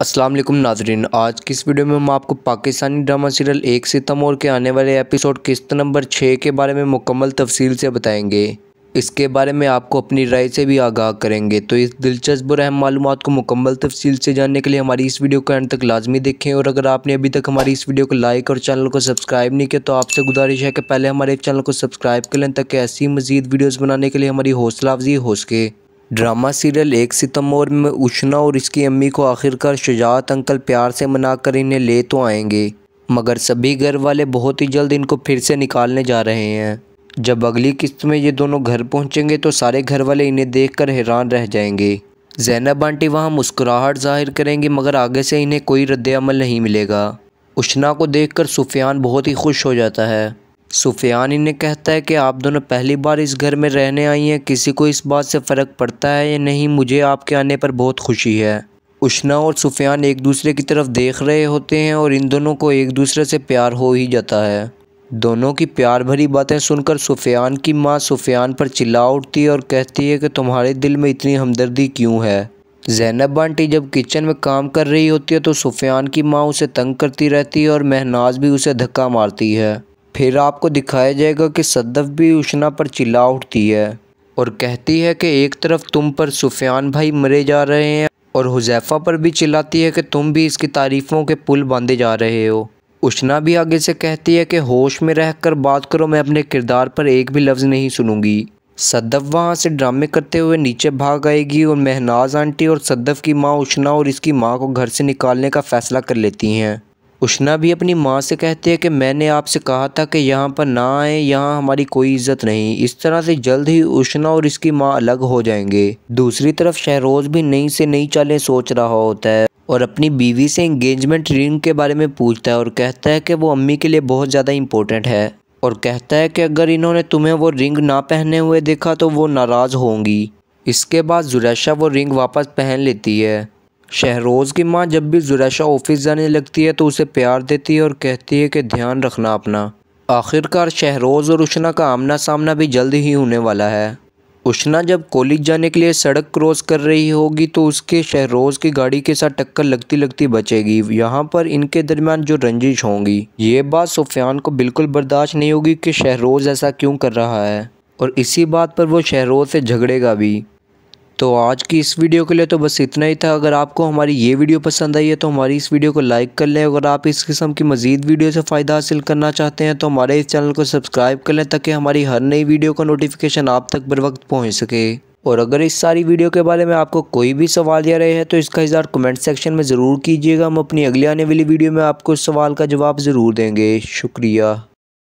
अस्सलाम वालेकुम नाजरीन आज की इस वीडियो में हम आपको पाकिस्तानी ड्रामा सीरियल एक और के आने वाले एपिसोड किस्त नंबर छः के बारे में मुकम्मल तफसील से बताएंगे इसके बारे में आपको अपनी राय से भी आगाह करेंगे तो इस दिलचस्प और अहम मालूम को मुकम्मल तफसील से जानने के लिए हमारी इस वीडियो को एंड तक लाजमी देखें और अगर आपने अभी तक हमारी इस वीडियो को लाइक और चैनल को सब्सक्राइब नहीं किया तो आपसे गुजारिश है कि पहले हमारे चैनल को सब्सक्राइब कर लें ताकि ऐसी मजीद वीडियोज़ बनाने के लिए हमारी हौसला अफजी हो सके ड्रामा सीरियल एक सितंबर में उष्णा और इसकी अम्मी को आखिरकार शुजात अंकल प्यार से मनाकर इन्हें ले तो आएंगे मगर सभी घर वाले बहुत ही जल्द इनको फिर से निकालने जा रहे हैं जब अगली किस्त में ये दोनों घर पहुंचेंगे तो सारे घर वाले इन्हें देखकर हैरान रह जाएंगे जैनब आंटी वहाँ मुस्कुराहट जाहिर करेंगी मगर आगे से इन्हें कोई रद्द नहीं मिलेगा उष्णा को देख सुफियान बहुत ही खुश हो जाता है सुफियान इन्हें कहता है कि आप दोनों पहली बार इस घर में रहने आई हैं किसी को इस बात से फ़र्क पड़ता है या नहीं मुझे आपके आने पर बहुत खुशी है उष्णा और सुफियान एक दूसरे की तरफ देख रहे होते हैं और इन दोनों को एक दूसरे से प्यार हो ही जाता है दोनों की प्यार भरी बातें सुनकर सुफियान की माँ सुफियान पर चिल्ला उठती है और कहती है कि तुम्हारे दिल में इतनी हमदर्दी क्यों है जैनब आंटी जब किचन में काम कर रही होती है तो सुफियान की माँ उसे तंग करती रहती है और महनाज भी उसे धक्का मारती है फिर आपको दिखाया जाएगा कि सद्दफ भी उशना पर चिल्ला उठती है और कहती है कि एक तरफ तुम पर सुफियान भाई मरे जा रहे हैं और हुजैफा पर भी चिल्लाती है कि तुम भी इसकी तारीफ़ों के पुल बांधे जा रहे हो उशना भी आगे से कहती है कि होश में रह कर बात करो मैं अपने किरदार पर एक भी लफ्ज़ नहीं सुनूंगी सदफ़ वहाँ से ड्रामे करते हुए नीचे भाग आएगी और महनाज आंटी और सद्दफ की माँ उशना और इसकी माँ को घर से निकालने का फ़ैसला कर लेती हैं उष्णा भी अपनी माँ से कहती है कि मैंने आपसे कहा था कि यहाँ पर ना आए यहाँ हमारी कोई इज्जत नहीं इस तरह से जल्द ही उष्णा और इसकी माँ अलग हो जाएंगे दूसरी तरफ शहरोज भी नई से नई चालें सोच रहा होता है और अपनी बीवी से इंगेजमेंट रिंग के बारे में पूछता है और कहता है कि वो अम्मी के लिए बहुत ज़्यादा इंपॉर्टेंट है और कहता है कि अगर इन्होंने तुम्हें वो रिंग ना पहने हुए देखा तो वो नाराज़ होंगी इसके बाद जुरैशा वो रिंग वापस पहन लेती है शहरोज़ की माँ जब भी जुरैशा ऑफिस जाने लगती है तो उसे प्यार देती है और कहती है कि ध्यान रखना अपना आखिरकार शहरोज़ और उशना का आमना सामना भी जल्द ही होने वाला है उशना जब कॉलेज जाने के लिए सड़क क्रॉस कर रही होगी तो उसके शहरोज़ की गाड़ी के साथ टक्कर लगती लगती बचेगी यहाँ पर इनके दरमियान जो रंजिश होंगी ये बात सुफियान को बिल्कुल बर्दाश्त नहीं होगी कि शहरोज़ ऐसा क्यों कर रहा है और इसी बात पर वो शहरोज़ से झगड़ेगा भी तो आज की इस वीडियो के लिए तो बस इतना ही था अगर आपको हमारी ये वीडियो पसंद आई है तो हमारी इस वीडियो को लाइक कर लें अगर आप इस किस्म की मजीद वीडियो से फ़ायदा हासिल करना चाहते हैं तो हमारे इस चैनल को सब्सक्राइब कर लें ताकि हमारी हर नई वीडियो का नोटिफिकेशन आप तक बर वक्त पहुँच सके और अगर इस सारी वीडियो के बारे में आपको कोई भी सवाल या रहे हैं तो इसका इजहार कमेंट सेक्शन में ज़रूर कीजिएगा हम अपनी अगली आने वाली वीडियो में आपको उस सवाल का जवाब ज़रूर देंगे शुक्रिया